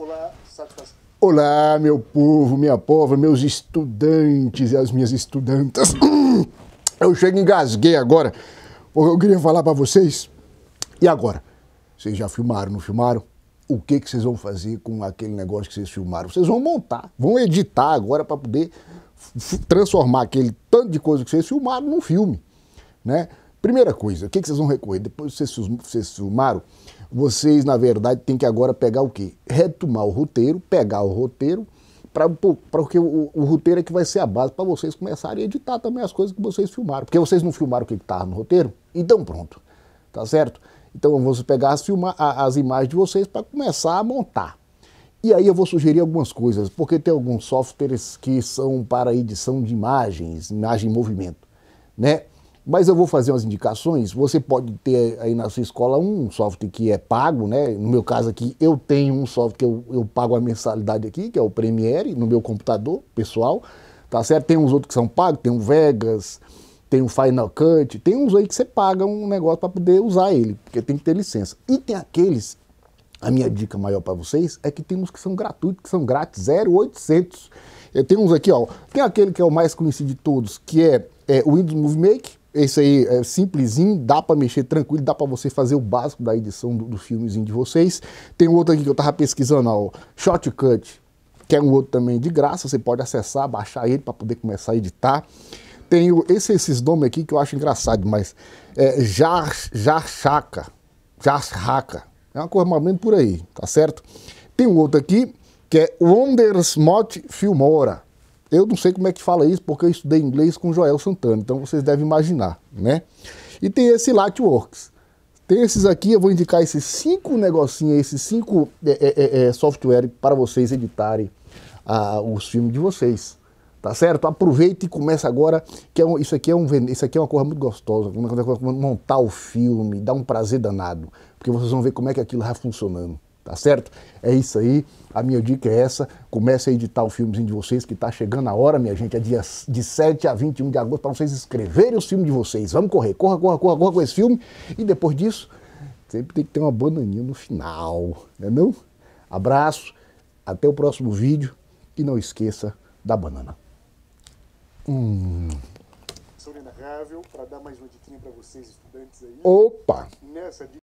Olá, satisfação. Olá, meu povo, minha pova, meus estudantes e as minhas estudantas. Eu chego engasguei agora, porque eu queria falar para vocês. E agora? Vocês já filmaram, não filmaram? O que, que vocês vão fazer com aquele negócio que vocês filmaram? Vocês vão montar, vão editar agora para poder transformar aquele tanto de coisa que vocês filmaram num filme, né? Primeira coisa, o que, que vocês vão recorrer? Depois que vocês, vocês filmaram, vocês, na verdade, têm que agora pegar o quê? Retomar o roteiro, pegar o roteiro, para porque o, o, roteiro é que vai ser a base para vocês começarem a editar também as coisas que vocês filmaram. Porque vocês não filmaram o que estava no roteiro, então pronto, tá certo? Então eu vou pegar as, filma, as imagens de vocês para começar a montar. E aí eu vou sugerir algumas coisas, porque tem alguns softwares que são para edição de imagens, imagem em movimento, né? Mas eu vou fazer umas indicações. Você pode ter aí na sua escola um software que é pago, né? No meu caso aqui, eu tenho um software que eu, eu pago a mensalidade aqui, que é o Premiere, no meu computador pessoal, tá certo? Tem uns outros que são pagos, tem o Vegas, tem o Final Cut, tem uns aí que você paga um negócio para poder usar ele, porque tem que ter licença. E tem aqueles, a minha dica maior para vocês é que tem uns que são gratuitos, que são grátis, 0800. Eu tenho uns aqui, ó. Tem aquele que é o mais conhecido de todos, que é, é o Windows Movie Maker. Esse é aí é simplesinho, dá para mexer tranquilo, dá para você fazer o básico da edição do, do filmezinho de vocês. Tem um outro aqui que eu tava pesquisando, ó, Shotcut, que é um outro também de graça, você pode acessar, baixar ele para poder começar a editar. Tem o, esse, esses nomes aqui que eu acho engraçado, mas é Jarchaca, Jarchaca, é uma coisa mais ou menos por aí, tá certo? Tem um outro aqui que é Wondersmot Filmora. Eu não sei como é que fala isso, porque eu estudei inglês com Joel Santana, então vocês devem imaginar, né? E tem esse Lightworks. Tem esses aqui, eu vou indicar esses cinco negocinhos, esses cinco é, é, é, é software para vocês editarem ah, os filmes de vocês. Tá certo? Aproveita e começa agora, que é um, isso, aqui é um, isso aqui é uma coisa muito gostosa, montar o filme, dá um prazer danado, porque vocês vão ver como é que aquilo vai funcionando tá certo? É isso aí. A minha dica é essa. Comece a editar o filmezinho de vocês, que está chegando a hora, minha gente. É dia de 7 a 21 de agosto para vocês escreverem os filmes de vocês. Vamos correr, corra, corra, corra, corra com esse filme. E depois disso, sempre tem que ter uma bananinha no final, né não? Abraço, até o próximo vídeo e não esqueça da banana. Hum. Sou Renato Ravel, para dar mais uma dica para vocês, estudantes aí. Opa! Nessa dica...